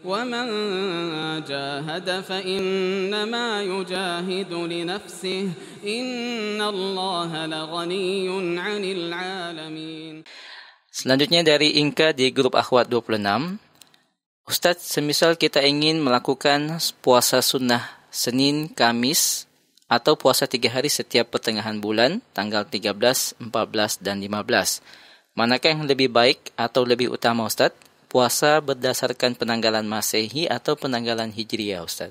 ومن جاهد فإنما يجاهد لنفسه إن الله لغني عن العالمين Selanjutnya dari Inka di grup Akhwat 26. Ustadz, semisal kita ingin melakukan puasa sunnah Senin, Kamis, atau puasa tiga hari setiap pertengahan bulan, tanggal 13, 14, dan 15. Manakah yang lebih baik atau lebih utama Ustadz? puasa berdasarkan penanggalan Masehi atau penanggalan Hijriah, Ustaz?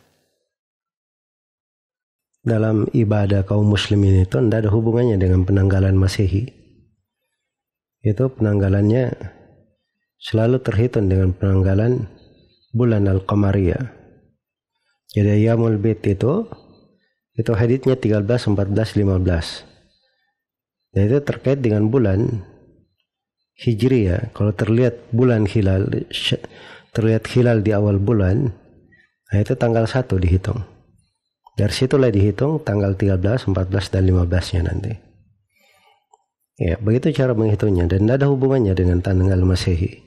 Dalam ibadah kaum muslimin itu tidak ada hubungannya dengan penanggalan Masehi. Itu penanggalannya selalu terhitung dengan penanggalan bulan Al-Qamariyah. Jadi Yamul Bit itu itu haditnya 13, 14, 15. Dan itu terkait dengan bulan Hijriah. Ya. Kalau terlihat bulan hilal, terlihat hilal di awal bulan, nah itu tanggal 1 dihitung. Dari situlah dihitung tanggal 13, 14, dan 15-nya nanti. Ya, begitu cara menghitungnya. Dan tidak ada hubungannya dengan tanggal masehi.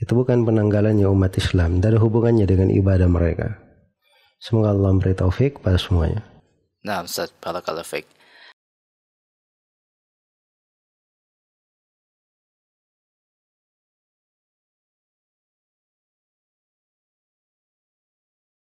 Itu bukan penanggalannya umat Islam. Tidak ada hubungannya dengan ibadah mereka. Semoga Allah memberi taufik pada semuanya. Nah, Ustaz, barakallahu Fik